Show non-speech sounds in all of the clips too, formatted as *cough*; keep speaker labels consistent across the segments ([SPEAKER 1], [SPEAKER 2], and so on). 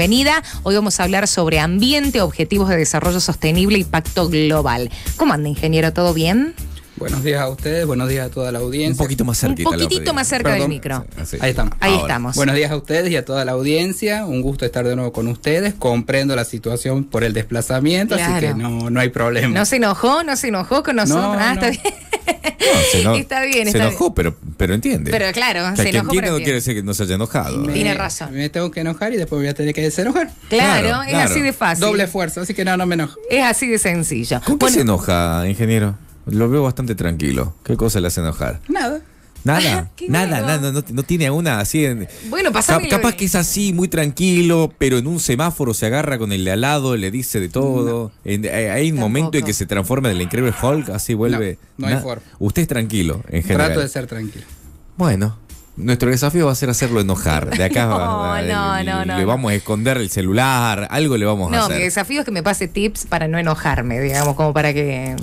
[SPEAKER 1] bienvenida. Hoy vamos a hablar sobre ambiente, objetivos de desarrollo sostenible y pacto global. ¿Cómo anda, ingeniero? ¿Todo bien?
[SPEAKER 2] Buenos días a ustedes, buenos días a toda la audiencia. Un poquito más cerca. Un poquitito más cerca del micro. Ahí estamos. Buenos días a ustedes y a toda la audiencia. Un gusto estar de nuevo con ustedes. Comprendo la situación por el desplazamiento, así que no, hay problema. No se
[SPEAKER 1] enojó, no se enojó con nosotros.
[SPEAKER 2] No, se *laughs* está bien, está se enojó, Pero, pero entiende. Pero claro, se enojó. Entiende no quiere
[SPEAKER 3] decir que no se haya enojado. Tiene
[SPEAKER 2] razón. Me tengo que enojar y después voy a tener que desenojar. Claro, es así de fácil. Doble esfuerzo, así que no, no me enojo. Es así de sencillo. ¿Cómo qué se
[SPEAKER 3] enoja, ingeniero? Lo veo bastante tranquilo. ¿Qué cosa le hace enojar?
[SPEAKER 2] Nada.
[SPEAKER 1] Nada, *laughs* nada, nada,
[SPEAKER 3] no, no, tiene una así.
[SPEAKER 1] bueno, pasa Capaz que
[SPEAKER 3] es así, muy tranquilo, pero en un semáforo se agarra con el de al lado, le dice de todo. Eh, hay un momento en que se transforma en el increíble Hulk, así vuelve. No, hay forma. Usted es tranquilo, en general. Trato de ser tranquilo. Bueno, nuestro desafío va a ser hacerlo enojar. De acá le vamos a esconder el celular, algo le vamos a hacer. No, mi
[SPEAKER 1] desafío es que me pase tips para no enojarme, digamos, como para que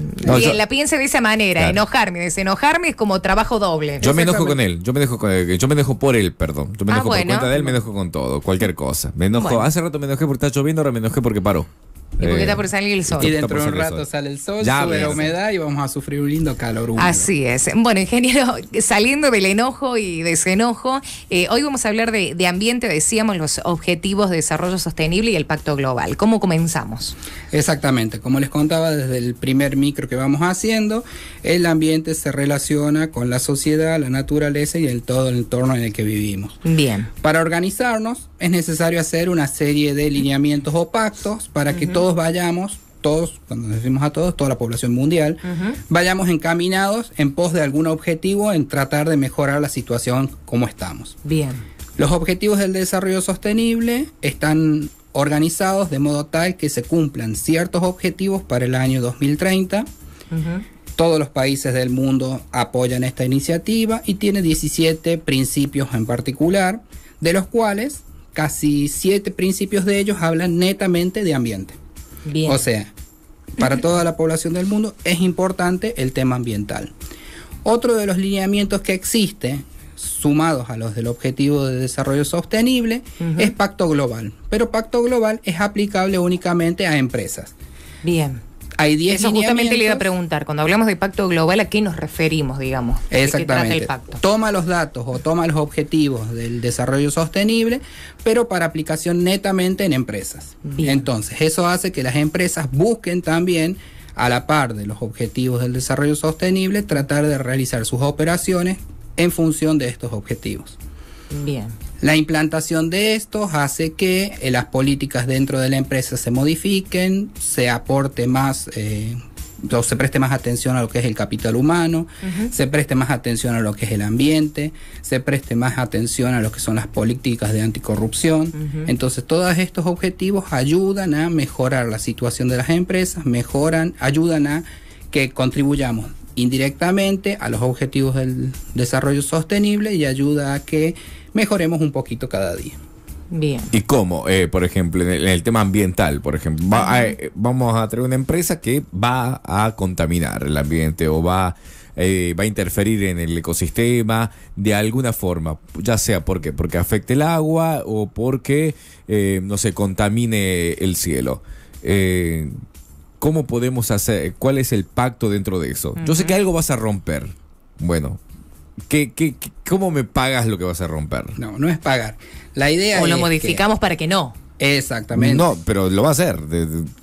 [SPEAKER 1] la piense de esa manera, enojarme, desenojarme es como trabajo doble. Yo me enojo con
[SPEAKER 3] él, yo me dejo con eh, yo me dejo por él, perdón. Yo me ah, enojo por cuenta de él, me enojo con todo, cualquier cosa. Me enojo, hace rato me enojé porque está lloviendo, ahora me enojé porque paró. Y porque está por salir eh, el sol. Y dentro de un rato sale
[SPEAKER 2] el sol,
[SPEAKER 1] ya sube la humedad
[SPEAKER 2] y vamos a sufrir un lindo calor Así
[SPEAKER 1] es. Bueno, ingeniero, *laughs* saliendo del enojo y desenojo, eh, hoy vamos a hablar de, ambiente, decíamos, los objetivos de desarrollo
[SPEAKER 2] sostenible y el pacto global. ¿Cómo comenzamos? Exactamente. Como les contaba desde el primer micro que vamos haciendo, el ambiente se relaciona con la sociedad, la naturaleza y el todo el entorno en el que vivimos. Bien. Para organizarnos es necesario hacer una serie de lineamientos o pactos para que todos vayamos, todos, cuando decimos a todos, toda la población mundial, vayamos encaminados en pos de algún objetivo en tratar de mejorar la situación como estamos. Bien. Los objetivos del desarrollo sostenible están organizados de modo tal que se cumplan ciertos objetivos para el año 2030. Todos los países del mundo apoyan esta iniciativa y tiene 17 principios en particular, de los cuales casi 7 principios de ellos hablan netamente de ambiente. O sea, para toda la población del mundo es importante el tema ambiental. Otro de los lineamientos que existe, sumados a los del Objetivo de Desarrollo Sostenible, es Pacto Global. Pero Pacto Global es aplicable únicamente a empresas.
[SPEAKER 1] Bien hay Eso justamente le iba a preguntar, cuando hablamos de pacto global, ¿a qué nos referimos, digamos? Exactamente.
[SPEAKER 2] Toma los datos o toma los objetivos del desarrollo sostenible, pero para aplicación netamente en empresas. Entonces, eso hace que las empresas busquen también a la par de los objetivos del desarrollo sostenible, tratar de realizar sus operaciones en función de estos objetivos. Bien. La implantación de estos hace que eh, las políticas dentro de la empresa se modifiquen, se aporte más, eh, se preste más atención a lo que es el capital humano, se preste más atención a lo que es el ambiente, se preste más atención a lo que son las políticas de anticorrupción. Entonces, todos estos objetivos ayudan a mejorar la situación de las empresas, mejoran, ayudan a que contribuyamos indirectamente a los objetivos del desarrollo sostenible y ayuda a que mejoremos un poquito cada día. Bien.
[SPEAKER 3] ¿Y cómo? Eh, por ejemplo, en el, tema ambiental, por ejemplo, eh, vamos a traer una empresa que va a contaminar el ambiente o va, eh, a interferir en el ecosistema de alguna forma, ya sea porque, porque afecte el agua o porque, no se contamine el cielo. ¿Cómo podemos hacer? ¿Cuál es el pacto dentro de eso? Yo sé que algo vas a romper. Bueno, ¿qué, cómo me pagas lo que vas a romper?
[SPEAKER 2] No, no es pagar. La idea o lo modificamos para que no. Exactamente. No,
[SPEAKER 3] pero lo va a hacer.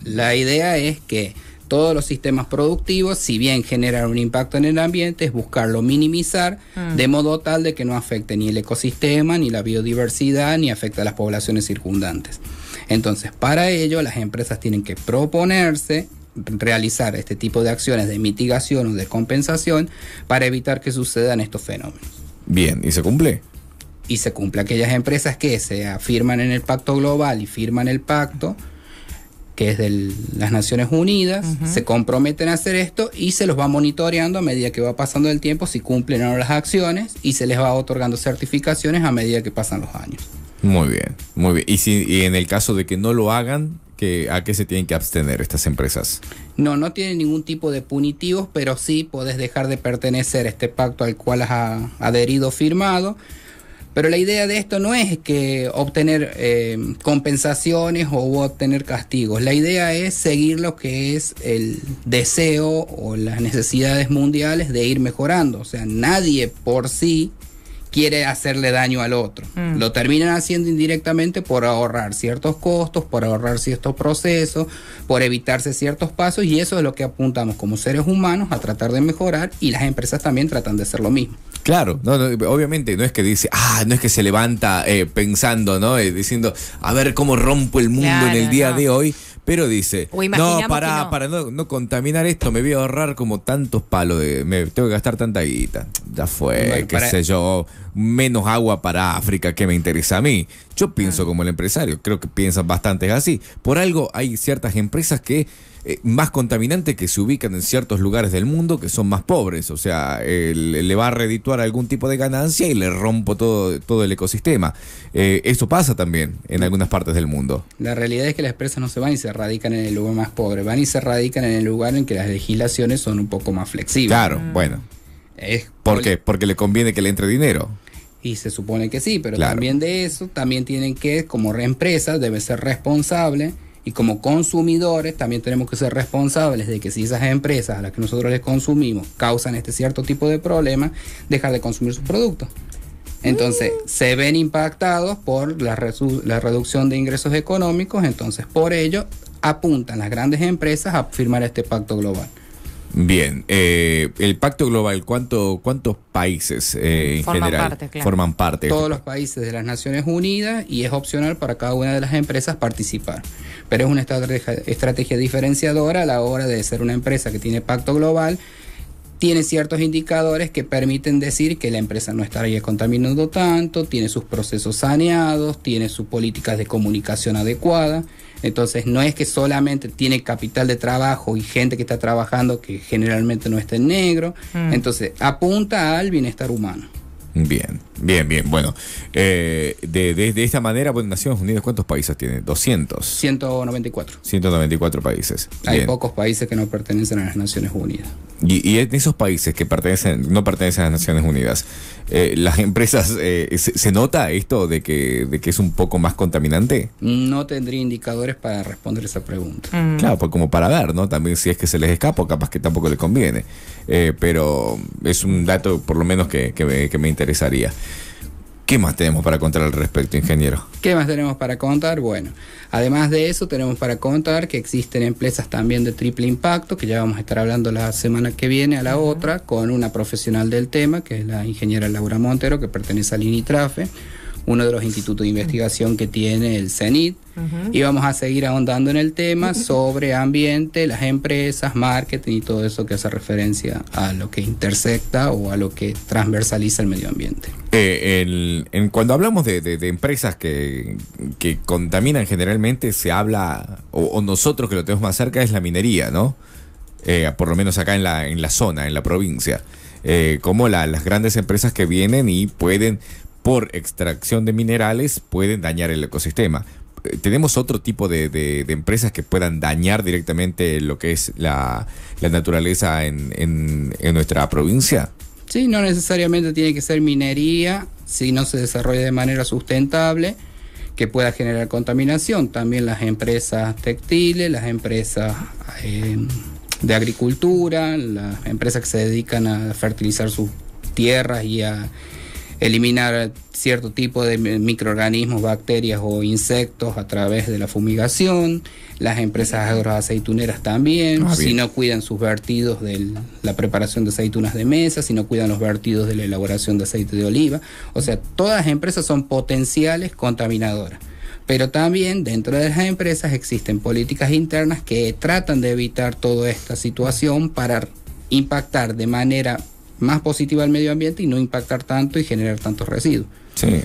[SPEAKER 2] La idea es que todos los sistemas productivos, si bien generan un impacto en el ambiente, es buscarlo minimizar mm. de modo tal de que no afecte ni el ecosistema, ni la biodiversidad, ni afecte a las poblaciones circundantes. Entonces, para ello, las empresas tienen que proponerse realizar este tipo de acciones de mitigación o de compensación para evitar que sucedan estos fenómenos. Bien, ¿y se cumple? Y se cumple aquellas empresas que se afirman en el pacto global y firman el pacto que es de las Naciones Unidas, se comprometen a hacer esto y se los va monitoreando a medida que va pasando el tiempo si cumplen o no las acciones y se les va otorgando certificaciones a medida que pasan los años.
[SPEAKER 3] Muy bien, muy bien. Y, si, en el caso de que no lo hagan, ¿a qué se tienen que abstener estas empresas?
[SPEAKER 2] No, no tienen ningún tipo de punitivos, pero sí podés dejar de pertenecer a este pacto al cual has adherido firmado pero la idea de esto no es que obtener eh, compensaciones o obtener castigos. La idea es seguir lo que es el deseo o las necesidades mundiales de ir mejorando. O sea, nadie por sí quiere hacerle daño al otro. Mm. Lo terminan haciendo indirectamente por ahorrar ciertos costos, por ahorrar ciertos procesos, por evitarse ciertos pasos y eso es lo que apuntamos como seres humanos a tratar de mejorar y las empresas también tratan de hacer lo mismo. Claro, no,
[SPEAKER 3] obviamente no es que dice, ah, no es que se levanta eh, pensando, ¿no? Eh, diciendo, a ver cómo rompo el mundo en el día de hoy, pero dice, no, para, no. para no, contaminar esto, me voy a ahorrar como tantos palos, de, me tengo que gastar tanta guita. Ya fue, qué sé yo, menos agua para África que me interesa a mí. Yo pienso ah. como el empresario, creo que piensan bastantes así. Por algo hay ciertas empresas que eh, más contaminantes que se ubican en ciertos lugares del mundo que son más pobres. O sea, le va a redituar algún tipo de ganancia y le rompo todo, todo el ecosistema. Eh, eso pasa también en algunas partes del mundo.
[SPEAKER 2] La realidad es que las empresas no se van y se radican en el lugar más pobre, van y se radican en el lugar en que las legislaciones son un poco más flexibles. Claro, mm. bueno. Es ¿Por qué? Porque le conviene que le entre dinero. Y se supone que sí, pero también de eso, también tienen que, como reempresa debe ser responsable y como consumidores también tenemos que ser responsables de que si esas empresas a las que nosotros les consumimos causan este cierto tipo de problema, dejar de consumir sus productos. Entonces, mm. se ven impactados por la, la, reducción de ingresos económicos, entonces por ello apuntan las grandes empresas a firmar este pacto global.
[SPEAKER 3] Bien, eh, el pacto global, ¿cuántos países eh, en general parte, forman parte? Este Todos los
[SPEAKER 2] países de las Naciones Unidas y es opcional para cada una de las empresas participar. Pero es una estrategia, diferenciadora a la hora de ser una empresa que tiene pacto global tiene ciertos indicadores que permiten decir que la empresa no estaría contaminando tanto, tiene sus procesos saneados, tiene sus políticas de comunicación adecuada. Entonces no es que solamente tiene capital de trabajo y gente que está trabajando que generalmente no esté en negro. Mm. Entonces apunta al bienestar humano. Bien,
[SPEAKER 3] bien, bien. Bueno, eh, de, de, esta manera, bueno, Naciones Unidas, ¿cuántos países tiene?
[SPEAKER 2] 200. 194.
[SPEAKER 3] 194 países. Hay
[SPEAKER 2] pocos países que no pertenecen a las Naciones Unidas.
[SPEAKER 3] Y, en esos países que pertenecen, no pertenecen a las Naciones Unidas, eh, ¿las empresas, eh, se, nota esto de que, que es un poco más contaminante?
[SPEAKER 2] No tendría indicadores para responder esa pregunta. Mm. Claro,
[SPEAKER 3] pues como para ver ¿no? También si es que se les escapa, capaz que tampoco les conviene. Eh, pero es un dato, por lo menos, que me interesa ¿Qué más tenemos para contar al respecto, ingeniero?
[SPEAKER 2] ¿Qué más tenemos para contar? Bueno, además de eso tenemos para contar que existen empresas también de triple impacto, que ya vamos a estar hablando la semana que viene a la otra, con una profesional del tema, que es la ingeniera Laura Montero, que pertenece al INITRAFE uno de los institutos de investigación que tiene el CENIT. Y vamos a seguir ahondando en el tema sobre ambiente, las empresas, marketing y todo eso que hace referencia a lo que intersecta o a lo que transversaliza el medio ambiente.
[SPEAKER 3] Eh, cuando hablamos de, empresas que, contaminan generalmente, se habla, o, nosotros que lo tenemos más cerca, es la minería, ¿no? Eh, por lo menos acá en la, zona, en la provincia. Eh, como las grandes empresas que vienen y pueden por extracción de minerales pueden dañar el ecosistema. Eh, tenemos otro tipo de, empresas que puedan dañar directamente lo que es la, naturaleza en, nuestra provincia.
[SPEAKER 2] Sí, no necesariamente tiene que ser minería, si no se desarrolla de manera sustentable, que pueda generar contaminación. También las empresas textiles, las empresas eh, de agricultura, las empresas que se dedican a fertilizar sus tierras y a eliminar cierto tipo de microorganismos, bacterias o insectos a través de la fumigación. Las empresas agroaceituneras también, ah, si no cuidan sus vertidos de la preparación de aceitunas de mesa, si no cuidan los vertidos de la elaboración de aceite de oliva. O sea, todas las empresas son potenciales contaminadoras. Pero también dentro de las empresas existen políticas internas que tratan de evitar toda esta situación para impactar de manera más positiva al medio ambiente y no impactar tanto y generar tantos residuos.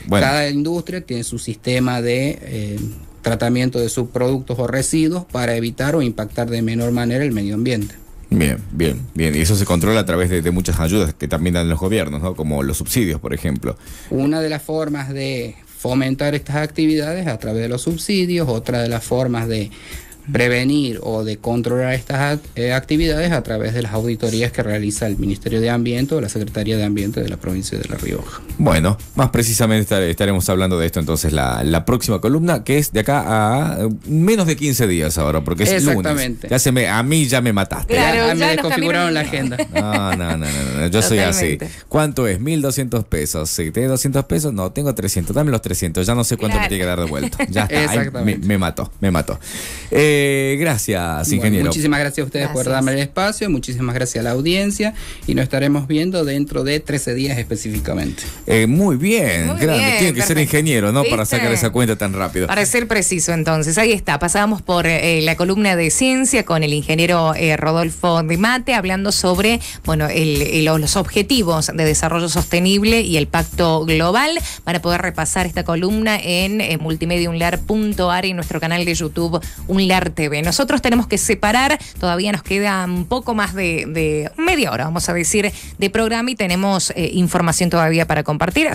[SPEAKER 2] Cada industria tiene su sistema de eh, tratamiento de subproductos o residuos para evitar o impactar de menor manera el medio ambiente.
[SPEAKER 3] Bien, bien, bien. Y eso se controla a través de, muchas ayudas que también dan los gobiernos, ¿no? Como los subsidios, por ejemplo.
[SPEAKER 2] Una de las formas de fomentar estas actividades a través de los subsidios, otra de las formas de prevenir o de controlar estas eh, actividades a través de las auditorías que realiza el Ministerio de Ambiente o la Secretaría de Ambiente de la provincia de La Rioja.
[SPEAKER 3] Bueno, más precisamente estaremos hablando de esto entonces la, la próxima columna, que es de acá a eh, menos de 15 días ahora, porque es lunes. Ya se me, a mí ya me mataste. me desconfiguraron la
[SPEAKER 2] agenda. No, no,
[SPEAKER 3] no, no, no, yo soy así. ¿Cuánto es? 1.200 pesos. Si tienes 200 pesos, no, tengo 300. Dame los 300. Ya no sé cuánto me tiene que dar de vuelta. Ya *laughs* está. Exactamente. me, me mató, me mató. Eh, eh, gracias, ingeniero. muchísimas gracias
[SPEAKER 2] a ustedes por darme el espacio, muchísimas gracias a la audiencia y nos estaremos viendo dentro de 13 días específicamente. Eh, muy bien,
[SPEAKER 3] grande. Tiene que ser ingeniero, ¿no? Para sacar esa cuenta tan rápido. Para
[SPEAKER 2] ser preciso, entonces,
[SPEAKER 1] ahí está. pasamos por eh, la columna de ciencia con el ingeniero Rodolfo de Mate, hablando sobre bueno, los objetivos de desarrollo sostenible y el pacto global. para poder repasar esta columna en multimediaunlar.ar y nuestro canal de YouTube Unlar TV. Nosotros tenemos que separar, todavía nos queda un poco más de, media hora, vamos a decir, de programa y tenemos eh, información todavía para compartir.